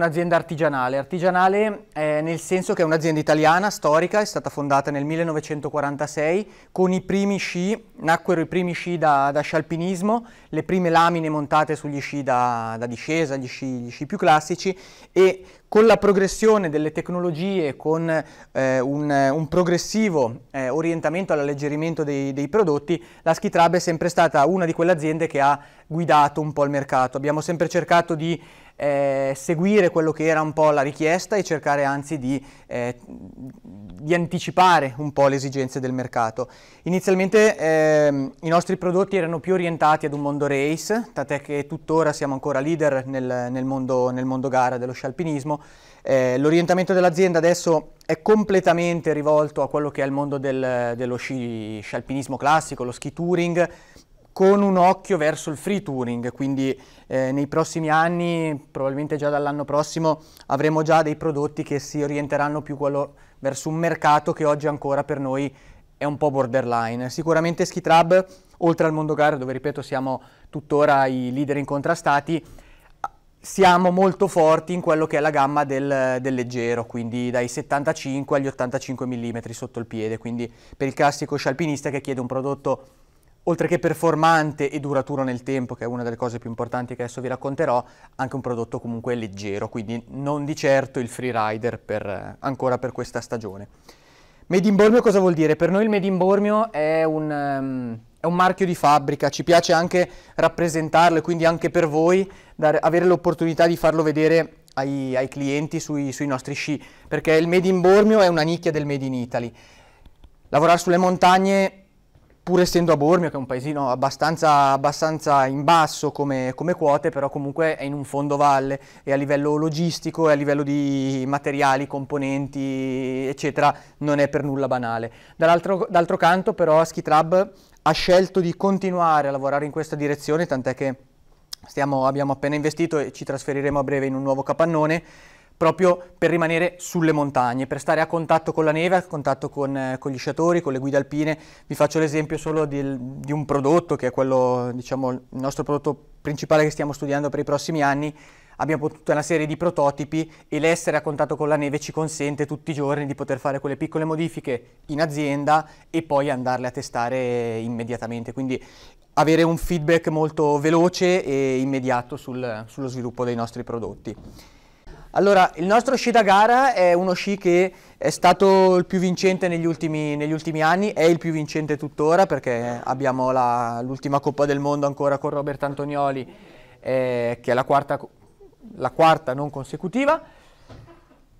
Un'azienda artigianale, artigianale eh, nel senso che è un'azienda italiana, storica, è stata fondata nel 1946, con i primi sci, nacquero i primi sci da, da scialpinismo, le prime lamine montate sugli sci da, da discesa, gli sci, gli sci, più classici e con la progressione delle tecnologie, con eh, un, un, progressivo eh, orientamento all'alleggerimento dei, dei prodotti, la Ski Trab è sempre stata una di quelle aziende che ha guidato un po' il mercato. Abbiamo sempre cercato di eh, seguire quello che era un po' la richiesta e cercare anzi di, eh, di anticipare un po' le esigenze del mercato. Inizialmente eh, i nostri prodotti erano più orientati ad un mondo race, tant'è che tuttora siamo ancora leader nel, nel, mondo, nel mondo, gara dello scialpinismo. Eh, l'orientamento dell'azienda adesso è completamente rivolto a quello che è il mondo del, dello sci, scialpinismo classico, lo ski touring, con un occhio verso il free touring, quindi eh, nei prossimi anni, probabilmente già dall'anno prossimo, avremo già dei prodotti che si orienteranno più verso un mercato che oggi ancora per noi è un po' borderline. Sicuramente Ski Trab, oltre al mondo gare, dove ripeto siamo tuttora i leader incontrastati, siamo molto forti in quello che è la gamma del, del, leggero, quindi dai 75 agli 85 mm sotto il piede, quindi per il classico scialpinista che chiede un prodotto oltre che performante e duraturo nel tempo, che è una delle cose più importanti che adesso vi racconterò, anche un prodotto comunque leggero, quindi non di certo il freerider per, eh, ancora per questa stagione. Made in Bormio cosa vuol dire? Per noi il Made in Bormio è un, um, è un marchio di fabbrica, ci piace anche rappresentarlo e quindi anche per voi dare, avere l'opportunità di farlo vedere ai, ai clienti sui, sui nostri sci, perché il Made in Bormio è una nicchia del Made in Italy. Lavorare sulle montagne pur essendo a Bormio, che è un paesino abbastanza, abbastanza in basso come, come, quote, però comunque è in un fondo valle e a livello logistico e a livello di materiali, componenti, eccetera, non è per nulla banale. D'altro canto però Skitrab ha scelto di continuare a lavorare in questa direzione, tant'è che stiamo, abbiamo appena investito e ci trasferiremo a breve in un nuovo capannone, proprio per rimanere sulle montagne, per stare a contatto con la neve, a contatto con, eh, con gli sciatori, con le guide alpine. Vi faccio l'esempio solo di, di, un prodotto che è quello, diciamo, il nostro prodotto principale che stiamo studiando per i prossimi anni. Abbiamo tutta una serie di prototipi e l'essere a contatto con la neve ci consente tutti i giorni di poter fare quelle piccole modifiche in azienda e poi andarle a testare immediatamente. Quindi avere un feedback molto veloce e immediato sul, sullo sviluppo dei nostri prodotti. Allora, il nostro sci da gara è uno sci che è stato il più vincente negli ultimi, negli ultimi anni, è il più vincente tuttora perché abbiamo l'ultima Coppa del Mondo ancora con Robert Antonioli, eh, che è la quarta, la quarta, non consecutiva.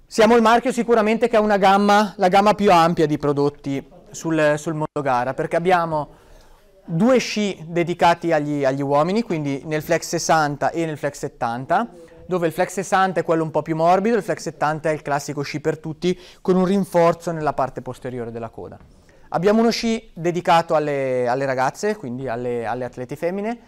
Siamo il marchio sicuramente che ha gamma, la gamma più ampia di prodotti sul, sul mondo gara, perché abbiamo due sci dedicati agli, agli uomini, quindi nel Flex 60 e nel Flex 70, dove il flex 60 è quello un po' più morbido, il flex 70 è il classico sci per tutti con un rinforzo nella parte posteriore della coda. Abbiamo uno sci dedicato alle, alle ragazze, quindi alle, alle atlete femmine,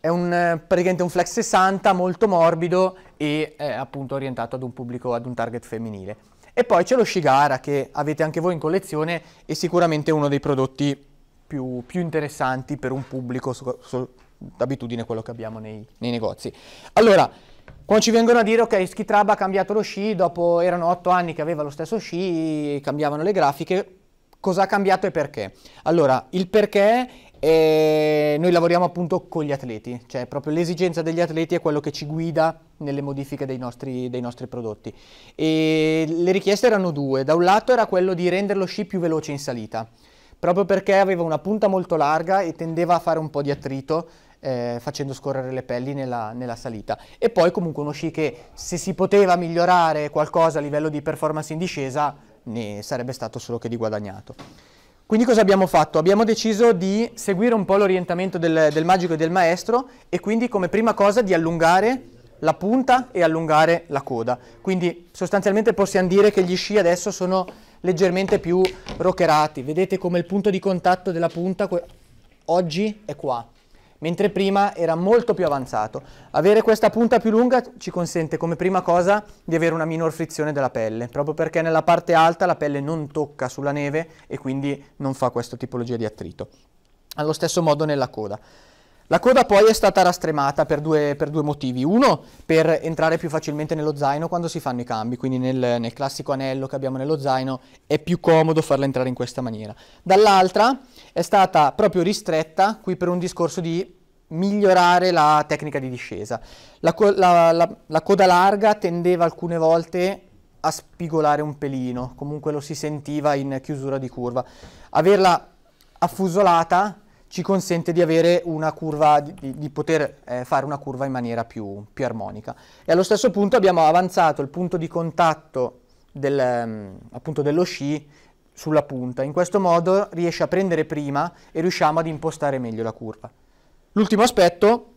è un, praticamente un flex 60 molto morbido e eh, appunto orientato ad un pubblico, ad un target femminile. E poi c'è lo sci gara che avete anche voi in collezione e sicuramente uno dei prodotti più, più interessanti per un pubblico d'abitudine quello che abbiamo nei, nei negozi. Allora, quando ci vengono a dire, ok, Schitrab ha cambiato lo sci, dopo erano otto anni che aveva lo stesso sci, cambiavano le grafiche, cosa ha cambiato e perché? Allora, il perché è... noi lavoriamo appunto con gli atleti, cioè proprio l'esigenza degli atleti è quello che ci guida nelle modifiche dei nostri, dei nostri prodotti. E le richieste erano due, da un lato era quello di rendere lo sci più veloce in salita, proprio perché aveva una punta molto larga e tendeva a fare un po' di attrito, eh, facendo scorrere le pelli nella, nella, salita. E poi comunque uno sci che se si poteva migliorare qualcosa a livello di performance in discesa ne sarebbe stato solo che di guadagnato. Quindi cosa abbiamo fatto? Abbiamo deciso di seguire un po' l'orientamento del, del magico e del maestro e quindi come prima cosa di allungare la punta e allungare la coda. Quindi sostanzialmente possiamo dire che gli sci adesso sono leggermente più rockerati. Vedete come il punto di contatto della punta oggi è qua mentre prima era molto più avanzato. Avere questa punta più lunga ci consente come prima cosa di avere una minor frizione della pelle, proprio perché nella parte alta la pelle non tocca sulla neve e quindi non fa questa tipologia di attrito. Allo stesso modo nella coda. La coda poi è stata rastremata per due, per due, motivi. Uno, per entrare più facilmente nello zaino quando si fanno i cambi, quindi nel, nel classico anello che abbiamo nello zaino è più comodo farla entrare in questa maniera. Dall'altra è stata proprio ristretta qui per un discorso di migliorare la tecnica di discesa. La, la, la, la coda larga tendeva alcune volte a spigolare un pelino, comunque lo si sentiva in chiusura di curva. Averla affusolata ci consente di, curva, di, di poter eh, fare una curva in maniera più, più, armonica. E allo stesso punto abbiamo avanzato il punto di contatto del, ehm, dello sci sulla punta. In questo modo riesce a prendere prima e riusciamo ad impostare meglio la curva. L'ultimo aspetto,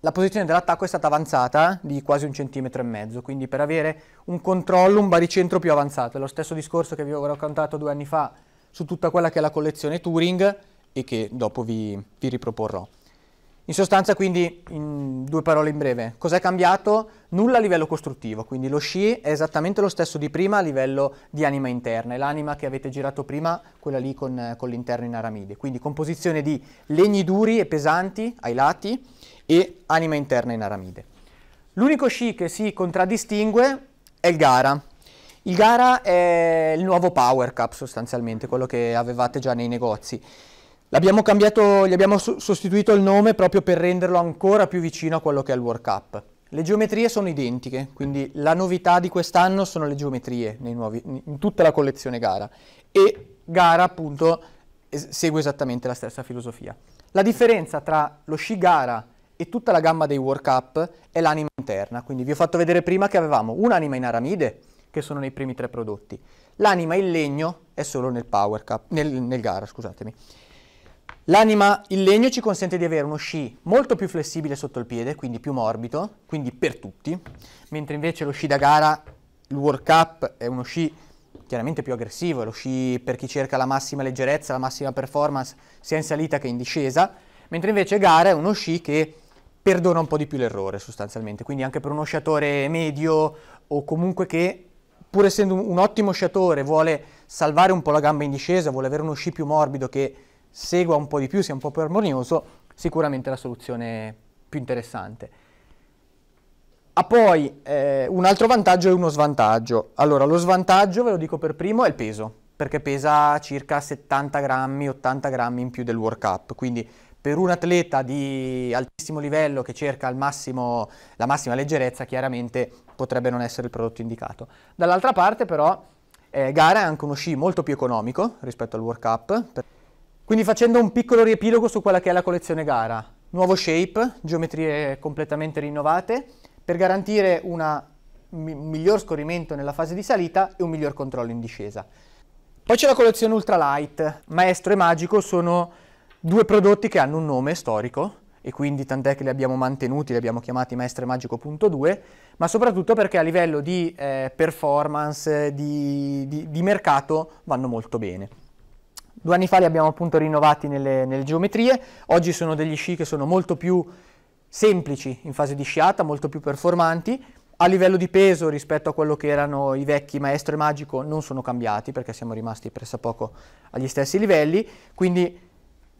la posizione dell'attacco è stata avanzata eh, di quasi un centimetro e mezzo, quindi per avere un controllo, un baricentro più avanzato. È lo stesso discorso che vi avevo raccontato due anni fa su tutta quella che è la collezione Turing, e che dopo vi, vi riproporrò. In sostanza quindi, in due parole in breve, cos'è cambiato? Nulla a livello costruttivo, quindi lo sci è esattamente lo stesso di prima a livello di anima interna, è l'anima che avete girato prima, quella lì con, con l'interno in aramide, quindi composizione di legni duri e pesanti ai lati e anima interna in aramide. L'unico sci che si contraddistingue è il Gara. Il Gara è il nuovo Power Cup sostanzialmente, quello che avevate già nei negozi. L'abbiamo Cambiato, gli abbiamo sostituito il nome proprio per renderlo ancora più vicino a quello che è il World Cup. Le geometrie sono identiche, quindi la novità di quest'anno sono le geometrie nuovi, in tutta la collezione gara e gara appunto segue esattamente la stessa filosofia. La differenza tra lo sci gara e tutta la gamma dei World Cup è l'anima interna, quindi vi ho fatto vedere prima che avevamo un'anima in aramide, che sono nei primi tre prodotti, l'anima in legno è solo nel Power Cup, nel, nel gara, scusatemi, L'anima in legno ci consente di avere uno sci molto più flessibile sotto il piede, quindi più morbido, quindi per tutti, mentre invece lo sci da gara, il World Cup è uno sci chiaramente più aggressivo, è lo sci per chi cerca la massima leggerezza, la massima performance sia in salita che in discesa, mentre invece gara è uno sci che perdona un po' di più l'errore sostanzialmente, quindi anche per uno sciatore medio o comunque che pur essendo un ottimo sciatore vuole salvare un po' la gamba in discesa, vuole avere uno sci più morbido che segua un po' di più, sia un po' più armonioso, sicuramente la soluzione più interessante. Ha poi eh, un altro vantaggio e uno svantaggio. Allora, lo svantaggio, ve lo dico per primo, è il peso, perché pesa circa 70 grammi, 80 grammi in più del World Cup, quindi per un atleta di altissimo livello che cerca massimo, la massima leggerezza, chiaramente potrebbe non essere il prodotto indicato. Dall'altra parte però, eh, gara è anche uno sci molto più economico rispetto al World Cup. Quindi facendo un piccolo riepilogo su quella che è la collezione gara, nuovo shape, geometrie completamente rinnovate, per garantire una, un miglior scorrimento nella fase di salita e un miglior controllo in discesa. Poi c'è la collezione ultralight, maestro e magico sono due prodotti che hanno un nome storico e quindi tant'è che li abbiamo mantenuti, li abbiamo chiamati maestro e magico.2, ma soprattutto perché a livello di eh, performance, di, di, di mercato vanno molto bene. Due anni fa li abbiamo appunto rinnovati nelle, nelle, geometrie, oggi sono degli sci che sono molto più semplici in fase di sciata, molto più performanti, a livello di peso rispetto a quello che erano i vecchi maestro e magico non sono cambiati perché siamo rimasti pressappoco agli stessi livelli, quindi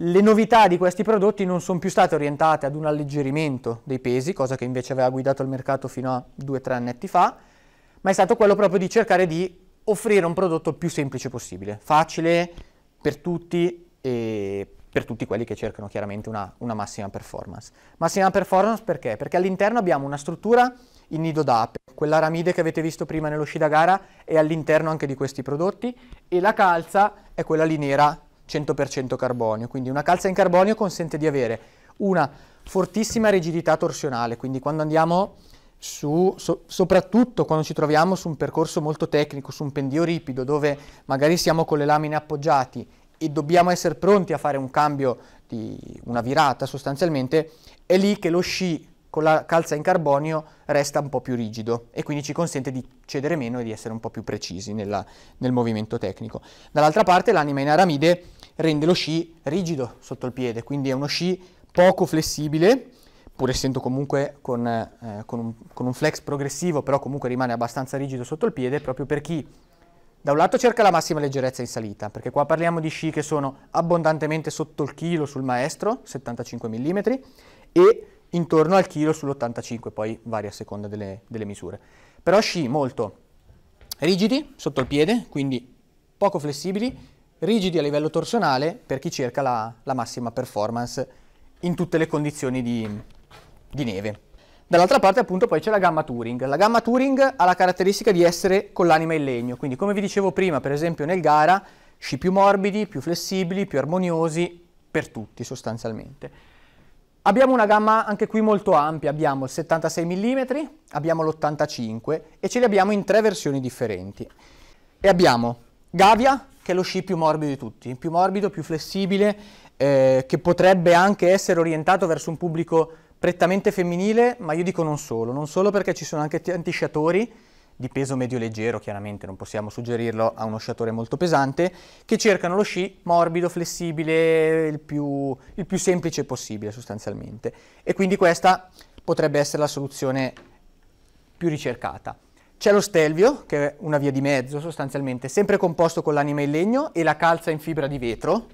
le novità di questi prodotti non sono più state orientate ad un alleggerimento dei pesi, cosa che invece aveva guidato il mercato fino a 2-3 annetti fa, ma è stato quello proprio di cercare di offrire un prodotto più semplice possibile, facile, per tutti e per tutti quelli che cercano chiaramente una, una massima performance. Massima performance perché? Perché all'interno abbiamo una struttura in nido d'ape, quella ramide che avete visto prima nell'uscita gara è all'interno anche di questi prodotti e la calza è quella lì nera 100% carbonio, quindi una calza in carbonio consente di avere una fortissima rigidità torsionale, quindi quando andiamo su, so, soprattutto quando ci troviamo su un percorso molto tecnico, su un pendio ripido, dove magari siamo con le lamine appoggiati e dobbiamo essere pronti a fare un cambio di una virata sostanzialmente, è lì che lo sci con la calza in carbonio resta un po' più rigido e quindi ci consente di cedere meno e di essere un po' più precisi nella, nel movimento tecnico. Dall'altra parte l'anima in aramide rende lo sci rigido sotto il piede, quindi è uno sci poco flessibile pur essendo comunque con, eh, con, un, con, un, flex progressivo, però comunque rimane abbastanza rigido sotto il piede, proprio per chi da un lato cerca la massima leggerezza in salita, perché qua parliamo di sci che sono abbondantemente sotto il chilo sul maestro, 75 mm, e intorno al chilo sull'85, poi varia a seconda delle, delle misure. Però sci molto rigidi sotto il piede, quindi poco flessibili, rigidi a livello torsionale per chi cerca la, la massima performance in tutte le condizioni di, di neve. Dall'altra parte appunto poi c'è la gamma Turing. La gamma Turing ha la caratteristica di essere con l'anima in legno, quindi come vi dicevo prima, per esempio nel Gara, sci più morbidi, più flessibili, più armoniosi per tutti sostanzialmente. Abbiamo una gamma anche qui molto ampia, abbiamo il 76 mm, abbiamo l'85 e ce li abbiamo in tre versioni differenti. E abbiamo Gavia, che è lo sci più morbido di tutti, più morbido, più flessibile, eh, che potrebbe anche essere orientato verso un pubblico prettamente femminile, ma io dico non solo, non solo perché ci sono anche tanti sciatori di peso medio leggero, chiaramente non possiamo suggerirlo a uno sciatore molto pesante, che cercano lo sci morbido, flessibile, il più, il più semplice possibile sostanzialmente. E quindi questa potrebbe essere la soluzione più ricercata. C'è lo stelvio, che è una via di mezzo sostanzialmente, sempre composto con l'anima in legno e la calza in fibra di vetro,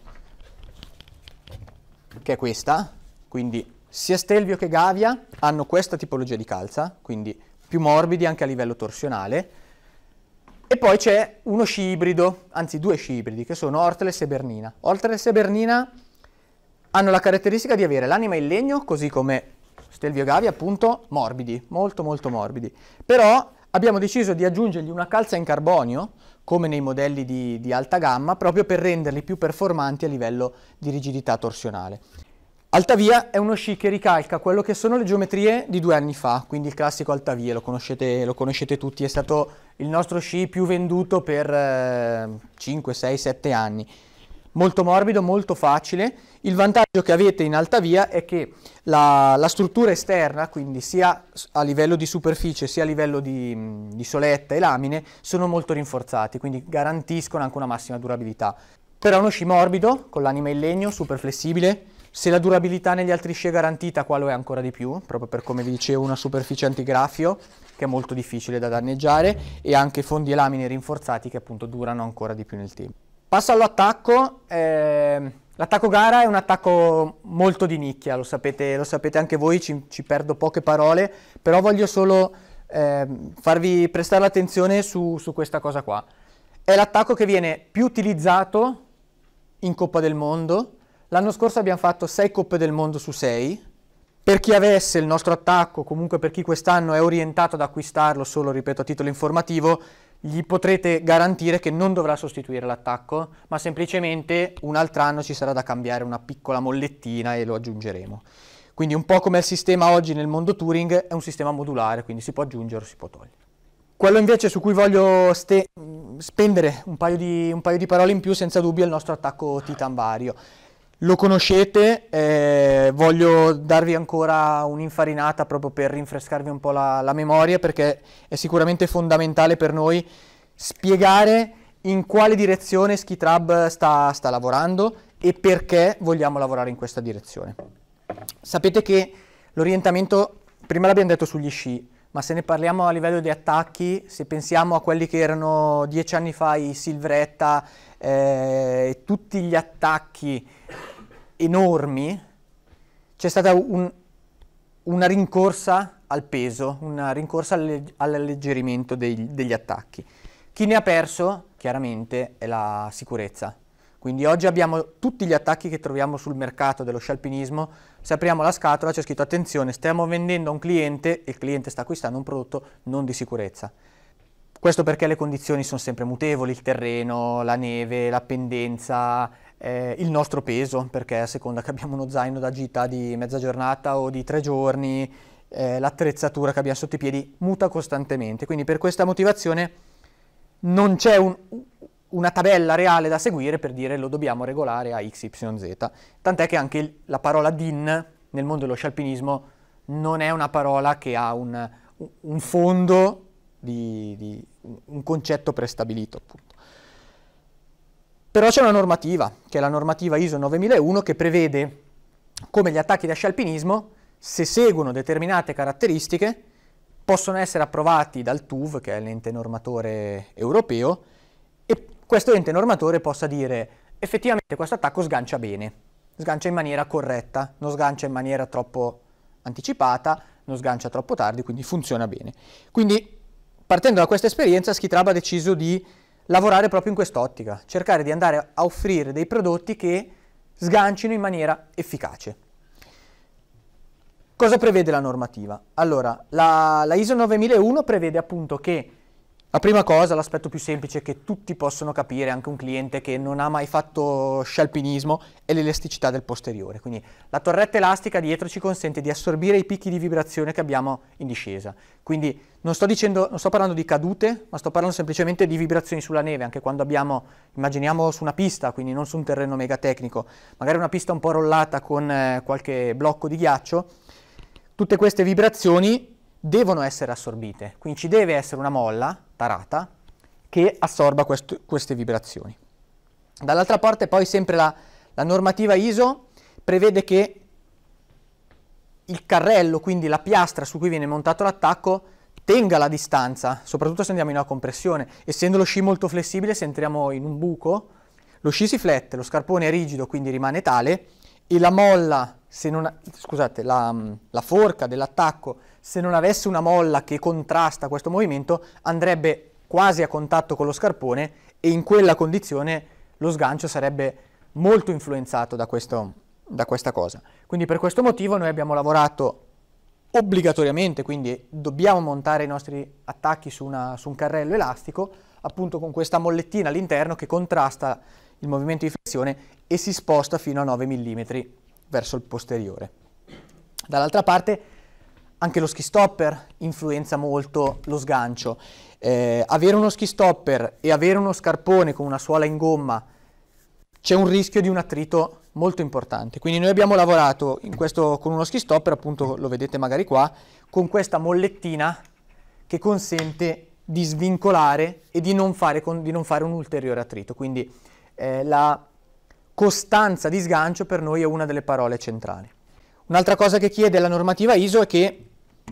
che è questa, quindi sia Stelvio che Gavia hanno questa tipologia di calza, quindi più morbidi anche a livello torsionale. E poi c'è uno sci ibrido, anzi due sci ibridi, che sono Ortles e Bernina. Ortles e Bernina hanno la caratteristica di avere l'anima in legno, così come Stelvio e Gavia, appunto, morbidi, molto molto morbidi. Però abbiamo deciso di aggiungergli una calza in carbonio, come nei modelli di, di alta gamma, proprio per renderli più performanti a livello di rigidità torsionale. Altavia è uno sci che ricalca quello che sono le geometrie di due anni fa, quindi il classico Altavia, lo conoscete, lo conoscete tutti, è stato il nostro sci più venduto per eh, 5, 6, 7 anni. Molto morbido, molto facile. Il vantaggio che avete in Altavia è che la, la struttura esterna, quindi sia a livello di superficie sia a livello di, di soletta e lamine, sono molto rinforzati, quindi garantiscono anche una massima durabilità. Però è uno sci morbido, con l'anima in legno, super flessibile, se la durabilità negli altri sci è garantita, qua lo è ancora di più, proprio per come vi dicevo una superficie antigrafio che è molto difficile da danneggiare e anche fondi e lamine rinforzati che appunto durano ancora di più nel tempo. Passo all'attacco. Eh... L'attacco gara è un attacco molto di nicchia, lo sapete, lo sapete anche voi, ci, ci, perdo poche parole, però voglio solo eh, farvi prestare attenzione su, su, questa cosa qua. È l'attacco che viene più utilizzato in Coppa del Mondo, L'anno scorso abbiamo fatto 6 Coppe del Mondo su 6. Per chi avesse il nostro attacco, comunque per chi quest'anno è orientato ad acquistarlo solo, ripeto, a titolo informativo, gli potrete garantire che non dovrà sostituire l'attacco, ma semplicemente un altro anno ci sarà da cambiare una piccola mollettina e lo aggiungeremo. Quindi un po' come il sistema oggi nel mondo Turing, è un sistema modulare, quindi si può aggiungere o si può togliere. Quello invece su cui voglio spendere un paio, di, un paio di parole in più senza dubbio è il nostro attacco titan vario lo conoscete, eh, voglio darvi ancora un'infarinata proprio per rinfrescarvi un po' la, la memoria perché è sicuramente fondamentale per noi spiegare in quale direzione Skitrab sta, sta lavorando e perché vogliamo lavorare in questa direzione. Sapete che l'orientamento, prima l'abbiamo detto sugli sci, ma se ne parliamo a livello di attacchi, se pensiamo a quelli che erano dieci anni fa i Silvretta, eh, tutti gli attacchi enormi, c'è stata un, una rincorsa al peso, una rincorsa all'alleggerimento degli, degli attacchi. Chi ne ha perso, chiaramente, è la sicurezza. Quindi oggi abbiamo tutti gli attacchi che troviamo sul mercato dello scialpinismo, se apriamo la scatola c'è scritto attenzione, stiamo vendendo a un cliente e il cliente sta acquistando un prodotto non di sicurezza. Questo perché le condizioni sono sempre mutevoli, il terreno, la neve, la pendenza, eh, il nostro peso, perché a seconda che abbiamo uno zaino da gita di mezza giornata o di tre giorni, eh, l'attrezzatura che abbiamo sotto i piedi muta costantemente. Quindi per questa motivazione non c'è un, una tabella reale da seguire per dire lo dobbiamo regolare a XYZ. Tant'è che anche la parola DIN nel mondo dello scialpinismo non è una parola che ha un, un fondo di, di un concetto prestabilito appunto. Però c'è una normativa, che è la normativa ISO 9001, che prevede come gli attacchi da scialpinismo, se seguono determinate caratteristiche, possono essere approvati dal TUV, che è l'ente normatore europeo, e questo ente normatore possa dire effettivamente questo attacco sgancia bene, sgancia in maniera corretta, non sgancia in maniera troppo anticipata, non sgancia troppo tardi, quindi funziona bene. Quindi partendo da questa esperienza Schitrab ha deciso di lavorare proprio in quest'ottica, cercare di andare a offrire dei prodotti che sgancino in maniera efficace. Cosa prevede la normativa? Allora, la, la ISO 9001 prevede appunto che la prima cosa, l'aspetto più semplice che tutti possono capire, anche un cliente che non ha mai fatto scialpinismo, è l'elasticità del posteriore. Quindi la torretta elastica dietro ci consente di assorbire i picchi di vibrazione che abbiamo in discesa. Quindi non sto, dicendo, non sto parlando di cadute, ma sto parlando semplicemente di vibrazioni sulla neve, anche quando abbiamo, immaginiamo su una pista, quindi non su un terreno mega tecnico, magari una pista un po' rollata con eh, qualche blocco di ghiaccio, tutte queste vibrazioni devono essere assorbite, quindi ci deve essere una molla tarata che assorba quest queste vibrazioni. Dall'altra parte poi sempre la, la normativa ISO prevede che il carrello, quindi la piastra su cui viene montato l'attacco, tenga la distanza, soprattutto se andiamo in una compressione. Essendo lo sci molto flessibile, se entriamo in un buco, lo sci si flette, lo scarpone è rigido, quindi rimane tale, e la molla ha, scusate, la, mm, la forca dell'attacco, se non avesse una molla che contrasta questo movimento, andrebbe quasi a contatto con lo scarpone e in quella condizione lo sgancio sarebbe molto influenzato da, questo, da questa cosa. Quindi per questo motivo noi abbiamo lavorato obbligatoriamente, quindi dobbiamo montare i nostri attacchi su, una, su, un carrello elastico, appunto con questa mollettina all'interno che contrasta il movimento di flessione e si sposta fino a 9 mm verso il posteriore. Dall'altra parte anche lo ski stopper influenza molto lo sgancio. Eh, avere uno ski stopper e avere uno scarpone con una suola in gomma c'è un rischio di un attrito molto importante. Quindi noi abbiamo lavorato questo, con uno ski stopper, appunto lo vedete magari qua, con questa mollettina che consente di svincolare e di non fare, con, di non fare un ulteriore attrito. Quindi eh, la costanza di sgancio per noi è una delle parole centrali. Un'altra cosa che chiede la normativa ISO è che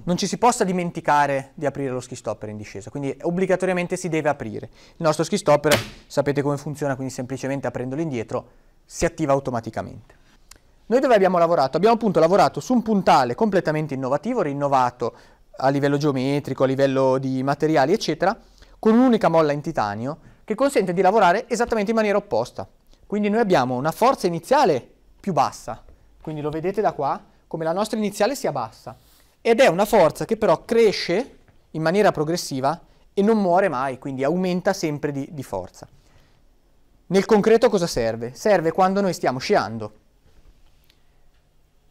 non ci si possa dimenticare di aprire lo ski stopper in discesa, quindi obbligatoriamente si deve aprire. Il nostro ski stopper, sapete come funziona, quindi semplicemente aprendolo indietro si attiva automaticamente. Noi dove abbiamo lavorato? Abbiamo appunto lavorato su un puntale completamente innovativo, rinnovato a livello geometrico, a livello di materiali, eccetera, con un'unica molla in titanio che consente di lavorare esattamente in maniera opposta, quindi noi abbiamo una forza iniziale più bassa, quindi lo vedete da qua, come la nostra iniziale sia bassa. Ed è una forza che però cresce in maniera progressiva e non muore mai, quindi aumenta sempre di, di forza. Nel concreto cosa serve? Serve quando noi stiamo sciando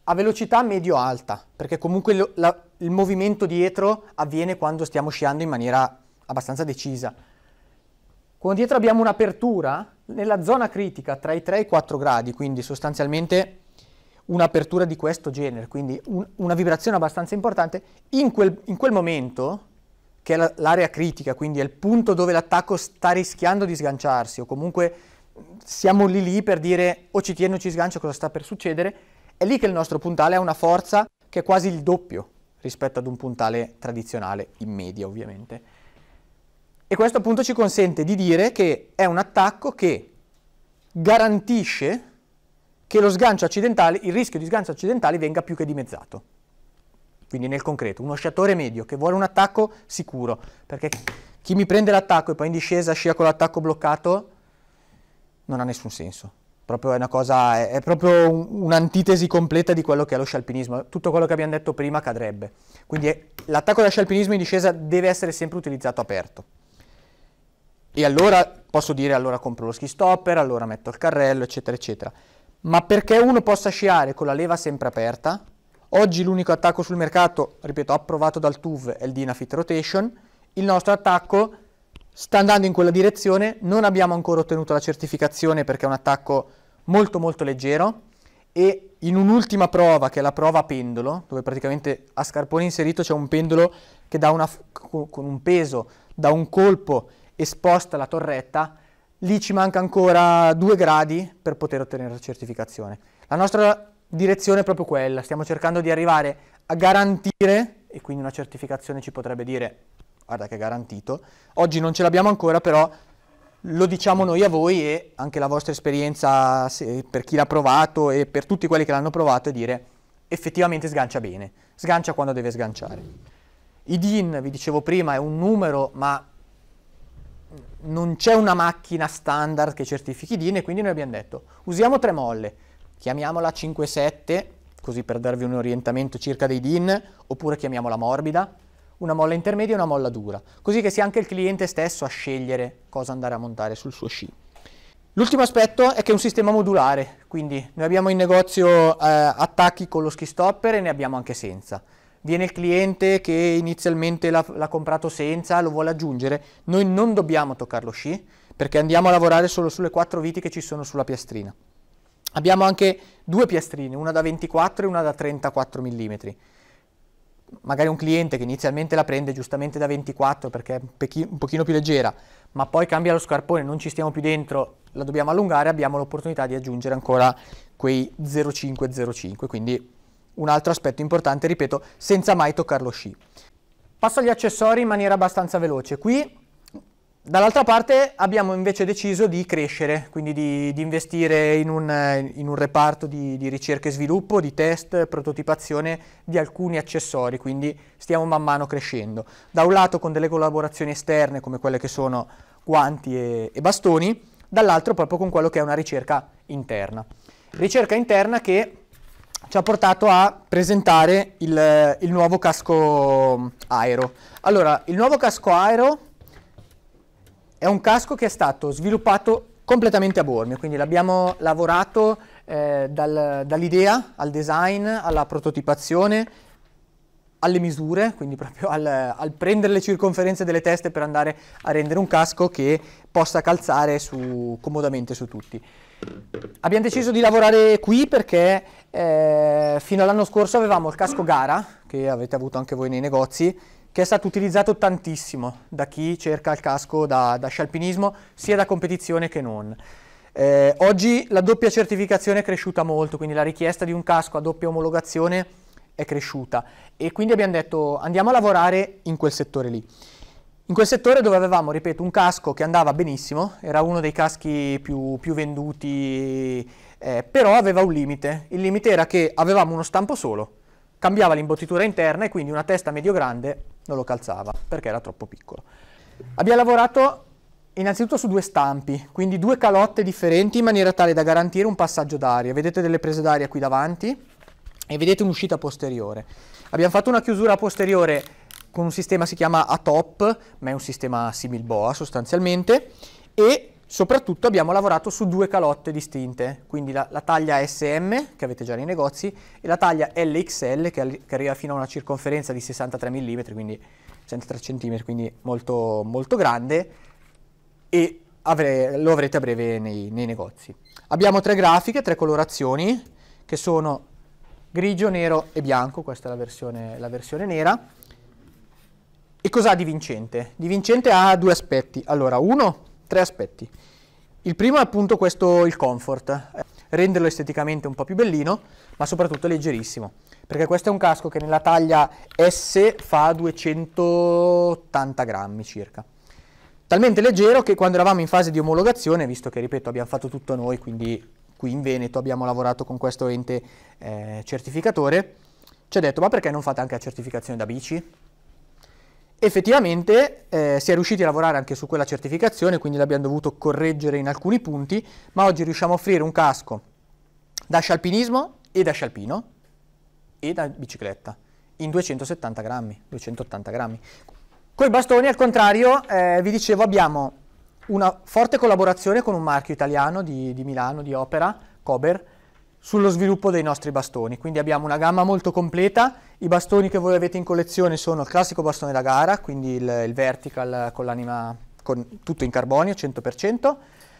a velocità medio-alta, perché comunque lo, la, il movimento dietro avviene quando stiamo sciando in maniera abbastanza decisa. Quando dietro abbiamo un'apertura, nella zona critica tra i 3 e i 4 gradi, quindi sostanzialmente un'apertura di questo genere, quindi un, una vibrazione abbastanza importante, in quel, in quel momento, che è la, l'area critica, quindi è il punto dove l'attacco sta rischiando di sganciarsi, o comunque siamo lì lì per dire o ci tiene o ci sgancia, cosa sta per succedere, è lì che il nostro puntale ha una forza che è quasi il doppio rispetto ad un puntale tradizionale, in media ovviamente. E questo appunto ci consente di dire che è un attacco che garantisce che lo sgancio accidentale, il rischio di sgancio accidentale venga più che dimezzato. Quindi nel concreto, uno sciatore medio che vuole un attacco sicuro, perché chi mi prende l'attacco e poi in discesa scia con l'attacco bloccato, non ha nessun senso. Proprio è, una cosa, è, è proprio un'antitesi completa di quello che è lo scialpinismo. Tutto quello che abbiamo detto prima cadrebbe. Quindi l'attacco da scialpinismo in discesa deve essere sempre utilizzato aperto. E allora posso dire allora compro lo ski stopper, allora metto il carrello, eccetera, eccetera. Ma perché uno possa sciare con la leva sempre aperta, oggi l'unico attacco sul mercato, ripeto, approvato dal TUV è il Dynafit Rotation, il nostro attacco sta andando in quella direzione, non abbiamo ancora ottenuto la certificazione perché è un attacco molto molto leggero e in un'ultima prova, che è la prova a pendolo, dove praticamente a scarpone inserito c'è un pendolo che dà una, con un peso, da un colpo esposta la torretta, lì ci manca ancora due gradi per poter ottenere la certificazione. La nostra direzione è proprio quella, stiamo cercando di arrivare a garantire, e quindi una certificazione ci potrebbe dire, guarda che è garantito, oggi non ce l'abbiamo ancora però lo diciamo noi a voi e anche la vostra esperienza se, per chi l'ha provato e per tutti quelli che l'hanno provato è dire effettivamente sgancia bene, sgancia quando deve sganciare. I DIN, vi dicevo prima, è un numero ma non c'è una macchina standard che certifichi DIN e quindi noi abbiamo detto usiamo tre molle, chiamiamola 5-7, così per darvi un orientamento circa dei DIN, oppure chiamiamola morbida, una molla intermedia e una molla dura, così che sia anche il cliente stesso a scegliere cosa andare a montare sul suo sci. L'ultimo aspetto è che è un sistema modulare, quindi noi abbiamo in negozio eh, attacchi con lo ski stopper e ne abbiamo anche senza viene il cliente che inizialmente l'ha, comprato senza, lo vuole aggiungere, noi non dobbiamo toccare lo sci perché andiamo a lavorare solo sulle quattro viti che ci sono sulla piastrina. Abbiamo anche due piastrine, una da 24 e una da 34 mm. Magari un cliente che inizialmente la prende giustamente da 24 perché è un pochino più leggera, ma poi cambia lo scarpone, non ci stiamo più dentro, la dobbiamo allungare, abbiamo l'opportunità di aggiungere ancora quei 0,5-0,5, quindi un altro aspetto importante, ripeto, senza mai toccare lo sci. Passo agli accessori in maniera abbastanza veloce. Qui, dall'altra parte, abbiamo invece deciso di crescere, quindi di, di investire in un, in un reparto di, di, ricerca e sviluppo, di test, prototipazione di alcuni accessori, quindi stiamo man mano crescendo. Da un lato con delle collaborazioni esterne, come quelle che sono guanti e, e bastoni, dall'altro proprio con quello che è una ricerca interna. Ricerca interna che ci ha portato a presentare il, il, nuovo casco aero. Allora, il nuovo casco aero è un casco che è stato sviluppato completamente a Bormio, quindi l'abbiamo lavorato eh, dal, dall'idea al design, alla prototipazione, alle misure, quindi proprio al, al, prendere le circonferenze delle teste per andare a rendere un casco che possa calzare su, comodamente su tutti. Abbiamo deciso di lavorare qui perché eh, fino all'anno scorso avevamo il casco gara, che avete avuto anche voi nei negozi, che è stato utilizzato tantissimo da chi cerca il casco da, da scialpinismo, sia da competizione che non. Eh, oggi la doppia certificazione è cresciuta molto, quindi la richiesta di un casco a doppia omologazione è cresciuta e quindi abbiamo detto andiamo a lavorare in quel settore lì. In quel settore dove avevamo, ripeto, un casco che andava benissimo, era uno dei caschi più, più venduti, eh, però aveva un limite. Il limite era che avevamo uno stampo solo, cambiava l'imbottitura interna e quindi una testa medio-grande non lo calzava perché era troppo piccolo. Abbiamo lavorato innanzitutto su due stampi, quindi due calotte differenti in maniera tale da garantire un passaggio d'aria. Vedete delle prese d'aria qui davanti e vedete un'uscita posteriore. Abbiamo fatto una chiusura posteriore con un sistema che si chiama ATOP, ma è un sistema simil BOA sostanzialmente, e soprattutto abbiamo lavorato su due calotte distinte, quindi la, la taglia SM, che avete già nei negozi, e la taglia LXL, che, che arriva fino a una circonferenza di 63 mm, quindi 63 cm, quindi molto, molto grande, e avre lo avrete a breve nei, nei negozi. Abbiamo tre grafiche, tre colorazioni, che sono grigio, nero e bianco, questa è la versione, la versione nera. E cos'ha di vincente? Di vincente ha due aspetti. Allora, uno, tre aspetti. Il primo è appunto questo, il comfort, eh, renderlo esteticamente un po' più bellino, ma soprattutto leggerissimo, perché questo è un casco che nella taglia S fa 280 grammi circa. Talmente leggero che quando eravamo in fase di omologazione, visto che ripeto abbiamo fatto tutto noi, quindi qui in Veneto abbiamo lavorato con questo ente eh, certificatore, ci ha detto ma perché non fate anche la certificazione da bici? Effettivamente eh, si è riusciti a lavorare anche su quella certificazione, quindi l'abbiamo dovuto correggere in alcuni punti, ma oggi riusciamo a offrire un casco da scialpinismo e da scialpino e da bicicletta in 270 grammi, 280 grammi. Con i bastoni al contrario, eh, vi dicevo, abbiamo una forte collaborazione con un marchio italiano di, di Milano, di Opera, Cober, sullo sviluppo dei nostri bastoni. Quindi abbiamo una gamma molto completa, i bastoni che voi avete in collezione sono il classico bastone da gara, quindi il, il vertical con l'anima tutto in carbonio 100%,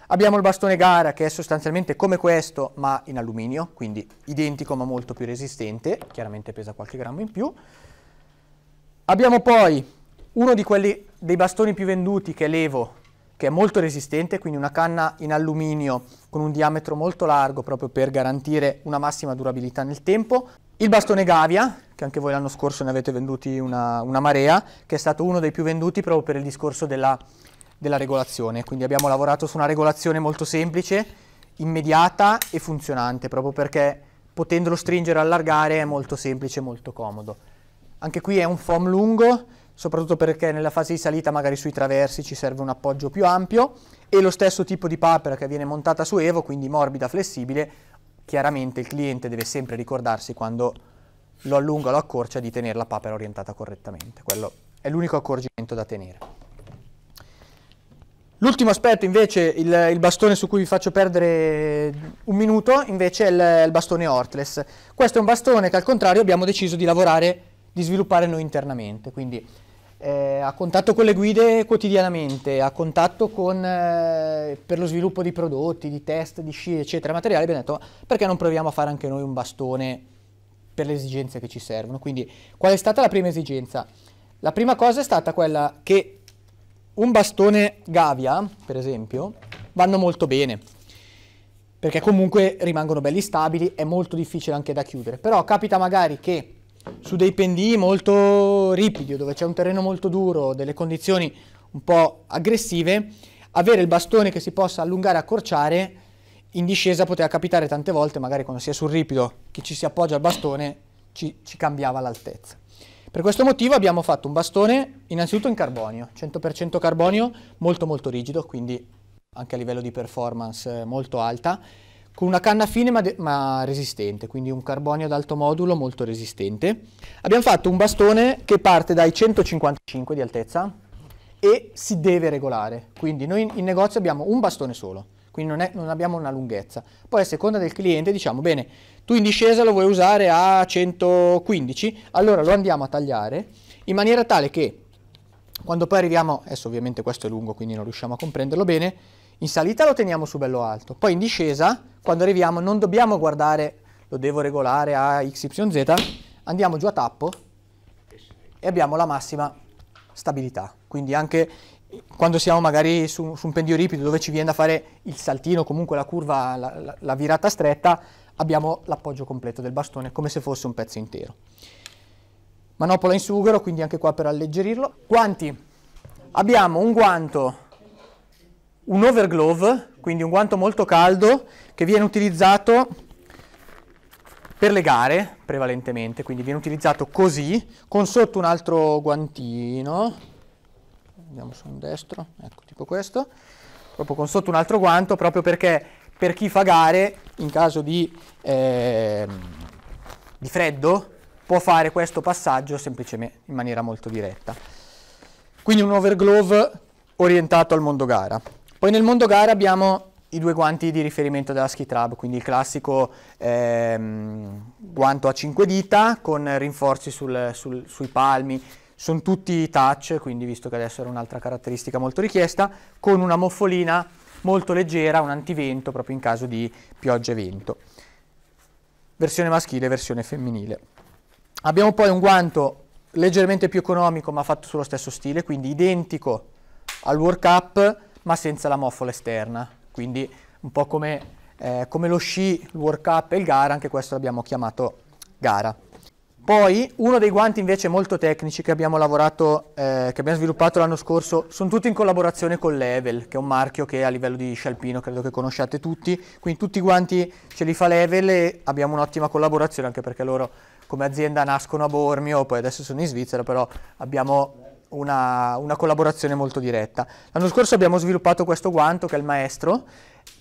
abbiamo il bastone gara che è sostanzialmente come questo ma in alluminio, quindi identico ma molto più resistente, chiaramente pesa qualche grammo in più. Abbiamo poi uno di quelli, dei bastoni più venduti che è l'Evo che è molto resistente, quindi una canna in alluminio con un diametro molto largo proprio per garantire una massima durabilità nel tempo. Il bastone Gavia, che anche voi l'anno scorso ne avete venduti una, una marea, che è stato uno dei più venduti proprio per il discorso della, della regolazione, quindi abbiamo lavorato su una regolazione molto semplice, immediata e funzionante, proprio perché potendolo stringere e allargare è molto semplice e molto comodo. Anche qui è un foam lungo, soprattutto perché nella fase di salita magari sui traversi ci serve un appoggio più ampio e lo stesso tipo di papera che viene montata su Evo, quindi morbida, flessibile, chiaramente il cliente deve sempre ricordarsi quando lo allunga o lo accorcia di tenere la papera orientata correttamente, quello è l'unico accorgimento da tenere. L'ultimo aspetto invece, il, il, bastone su cui vi faccio perdere un minuto, invece è il, il bastone Hortless. Questo è un bastone che al contrario abbiamo deciso di lavorare di sviluppare noi internamente. Quindi eh, a contatto con le guide quotidianamente, a contatto con, eh, per lo sviluppo di prodotti, di test, di sci, eccetera, materiale, abbiamo detto perché non proviamo a fare anche noi un bastone per le esigenze che ci servono. Quindi qual è stata la prima esigenza? La prima cosa è stata quella che un bastone Gavia, per esempio, vanno molto bene perché comunque rimangono belli stabili, è molto difficile anche da chiudere, però capita magari che su dei pendii molto ripidi, dove c'è un terreno molto duro, delle condizioni un po' aggressive, avere il bastone che si possa allungare e accorciare in discesa poteva capitare tante volte, magari quando si è sul ripido, che ci si appoggia al bastone, ci, ci cambiava l'altezza. Per questo motivo abbiamo fatto un bastone innanzitutto in carbonio, 100% carbonio, molto molto rigido, quindi anche a livello di performance eh, molto alta, con una canna fine ma, ma, resistente, quindi un carbonio ad alto modulo molto resistente. Abbiamo fatto un bastone che parte dai 155 di altezza e si deve regolare, quindi noi in, in negozio abbiamo un bastone solo, quindi non, è, non, abbiamo una lunghezza. Poi a seconda del cliente diciamo, bene, tu in discesa lo vuoi usare a 115, allora lo andiamo a tagliare in maniera tale che quando poi arriviamo, adesso ovviamente questo è lungo quindi non riusciamo a comprenderlo bene, in salita lo teniamo su bello alto, poi in discesa quando arriviamo non dobbiamo guardare lo devo regolare a x, y, z, andiamo giù a tappo e abbiamo la massima stabilità. Quindi anche quando siamo magari su, su un pendio ripido dove ci viene da fare il saltino, comunque la curva, la, la, la virata stretta, abbiamo l'appoggio completo del bastone come se fosse un pezzo intero. Manopola in sughero, quindi anche qua per alleggerirlo. Guanti. Abbiamo un guanto, un overglove quindi un guanto molto caldo che viene utilizzato per le gare prevalentemente, quindi viene utilizzato così, con sotto un altro guantino, andiamo su un destro, ecco tipo questo, proprio con sotto un altro guanto, proprio perché per chi fa gare, in caso di, eh, di freddo, può fare questo passaggio semplicemente in maniera molto diretta. Quindi un overglove orientato al mondo gara. Poi nel mondo gara abbiamo i due guanti di riferimento della ski trab, quindi il classico ehm, guanto a 5 dita con rinforzi sul, sul, sui palmi, sono tutti touch, quindi visto che adesso era un'altra caratteristica molto richiesta, con una moffolina molto leggera, un antivento proprio in caso di pioggia e vento. Versione maschile versione femminile. Abbiamo poi un guanto leggermente più economico ma fatto sullo stesso stile, quindi identico al World Cup, ma senza la moffola esterna. Quindi un po' come, eh, come lo sci, il World Cup e il gara, anche questo l'abbiamo chiamato gara. Poi uno dei guanti invece molto tecnici che abbiamo, lavorato, eh, che abbiamo sviluppato l'anno scorso, sono tutti in collaborazione con Level, che è un marchio che a livello di Scialpino credo che conosciate tutti, quindi tutti i guanti ce li fa Level e abbiamo un'ottima collaborazione anche perché loro come azienda nascono a Bormio, poi adesso sono in Svizzera, però abbiamo una, una collaborazione molto diretta. L'anno scorso abbiamo sviluppato questo guanto che è il maestro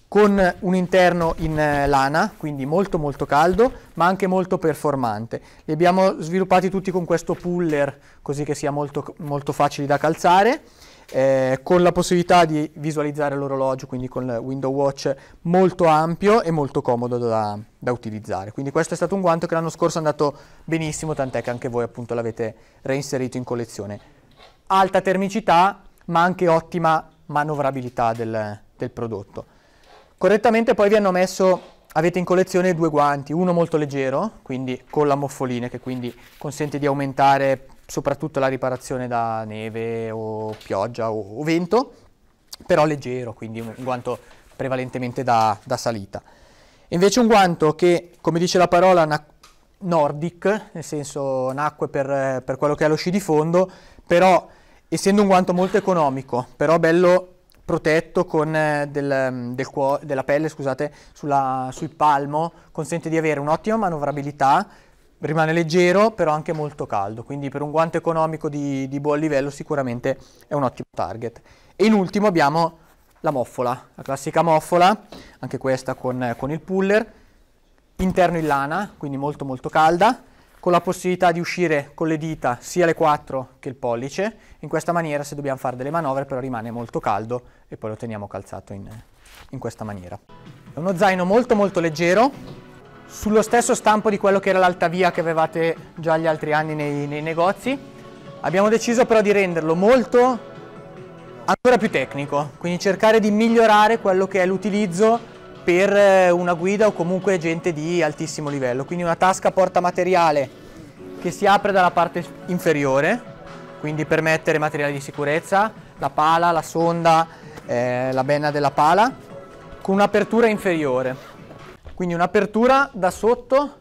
con un interno in eh, lana, quindi molto molto caldo, ma anche molto performante. Li abbiamo sviluppati tutti con questo puller, così che sia molto, molto facile da calzare, eh, con la possibilità di visualizzare l'orologio, quindi con il window watch molto ampio e molto comodo da, da utilizzare. Quindi questo è stato un guanto che l'anno scorso è andato benissimo, tant'è che anche voi appunto l'avete reinserito in collezione alta termicità ma anche ottima manovrabilità del, del prodotto. Correttamente poi vi hanno messo, avete in collezione due guanti, uno molto leggero, quindi con la moffolina che quindi consente di aumentare soprattutto la riparazione da neve o pioggia o, o vento, però leggero, quindi un guanto prevalentemente da, da salita. Invece un guanto che, come dice la parola, nordic, nel senso nacque per, per quello che è lo sci di fondo, però essendo un guanto molto economico, però bello protetto con eh, del, mm, del cuo- della pelle scusate, sulla, sul palmo, consente di avere un'ottima manovrabilità, rimane leggero però anche molto caldo, quindi per un guanto economico di, di buon livello sicuramente è un ottimo target. E in ultimo abbiamo la moffola, la classica moffola, anche questa con, eh, con il puller, interno in lana, quindi molto molto calda, con la possibilità di uscire con le dita sia le 4 che il pollice. In questa maniera se dobbiamo fare delle manovre però rimane molto caldo e poi lo teniamo calzato in, in questa maniera. È uno zaino molto molto leggero, sullo stesso stampo di quello che era l'altavia che avevate già gli altri anni nei, nei negozi. Abbiamo deciso però di renderlo molto ancora più tecnico, quindi cercare di migliorare quello che è l'utilizzo per eh, una guida o comunque gente di altissimo livello. Quindi una tasca porta materiale che si apre dalla parte inferiore, quindi per mettere materiali di sicurezza, la pala, la sonda, eh, la benna della pala, con un'apertura inferiore. Quindi un'apertura da sotto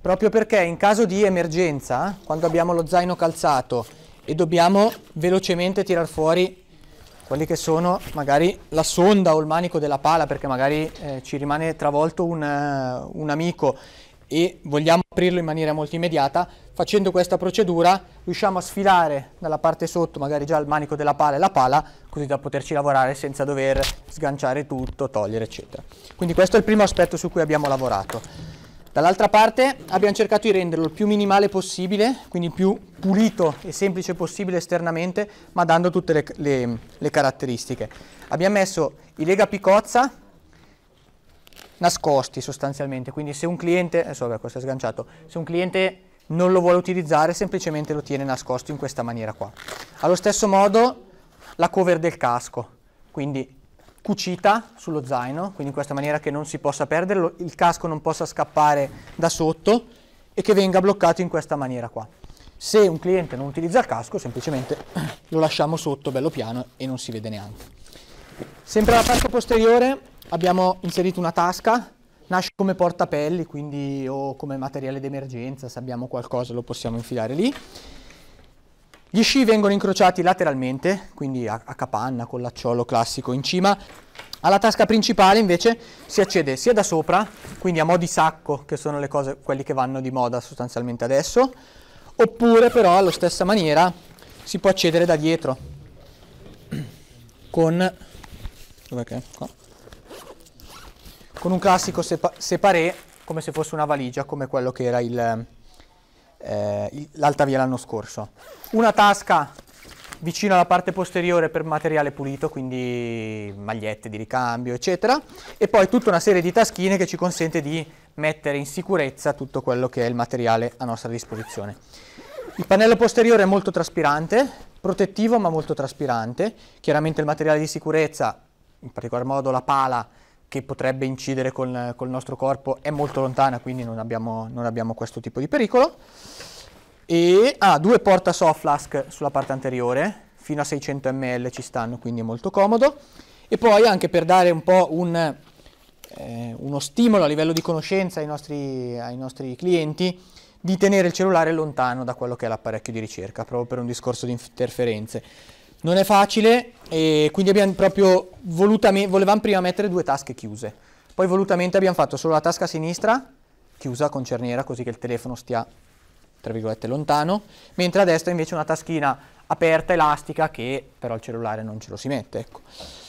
proprio perché in caso di emergenza, quando abbiamo lo zaino calzato e dobbiamo velocemente tirar fuori quelli che sono magari la sonda o il manico della pala perché magari eh, ci rimane travolto un, uh, un amico e vogliamo aprirlo in maniera molto immediata, facendo questa procedura riusciamo a sfilare dalla parte sotto magari già il manico della pala e la pala così da poterci lavorare senza dover sganciare tutto, togliere eccetera. Quindi questo è il primo aspetto su cui abbiamo lavorato. Dall'altra parte abbiamo cercato di renderlo il più minimale possibile, quindi più pulito e semplice possibile esternamente, ma dando tutte le, le, le caratteristiche. Abbiamo messo i lega picozza nascosti sostanzialmente, quindi se un cliente, adesso vabbè questo è sganciato, se un cliente non lo vuole utilizzare semplicemente lo tiene nascosto in questa maniera qua. Allo stesso modo la cover del casco, quindi cucita sullo zaino, quindi in questa maniera che non si possa perdere, il casco non possa scappare da sotto e che venga bloccato in questa maniera qua. Se un cliente non utilizza il casco, semplicemente lo lasciamo sotto bello piano e non si vede neanche. Sempre alla parte posteriore abbiamo inserito una tasca, nasce come portapelli, quindi o come materiale d'emergenza, se abbiamo qualcosa lo possiamo infilare lì. Gli sci vengono incrociati lateralmente, quindi a, a capanna con l'acciolo classico in cima. Alla tasca principale invece si accede sia da sopra, quindi a mo' di sacco, che sono le cose, quelli che vanno di moda sostanzialmente adesso, oppure però alla stessa maniera si può accedere da dietro con, con un classico sepa- separé come se fosse una valigia, come quello che era il, eh, l'alta via l'anno scorso. Una tasca vicino alla parte posteriore per materiale pulito, quindi magliette di ricambio, eccetera, e poi tutta una serie di taschine che ci consente di mettere in sicurezza tutto quello che è il materiale a nostra disposizione. Il pannello posteriore è molto traspirante, protettivo ma molto traspirante, chiaramente il materiale di sicurezza, in particolar modo la pala, che potrebbe incidere col, col, nostro corpo è molto lontana, quindi non abbiamo, non abbiamo questo tipo di pericolo. E ha ah, due porta soft flask sulla parte anteriore, fino a 600 ml ci stanno, quindi è molto comodo. E poi anche per dare un po' un, eh, uno stimolo a livello di conoscenza ai nostri, ai nostri clienti, di tenere il cellulare lontano da quello che è l'apparecchio di ricerca, proprio per un discorso di interferenze. Non è facile e quindi abbiamo proprio volutamente, volevamo prima mettere due tasche chiuse, poi volutamente abbiamo fatto solo la tasca sinistra chiusa con cerniera così che il telefono stia tra virgolette lontano, mentre a destra invece una taschina aperta, elastica, che però il cellulare non ce lo si mette. Ecco.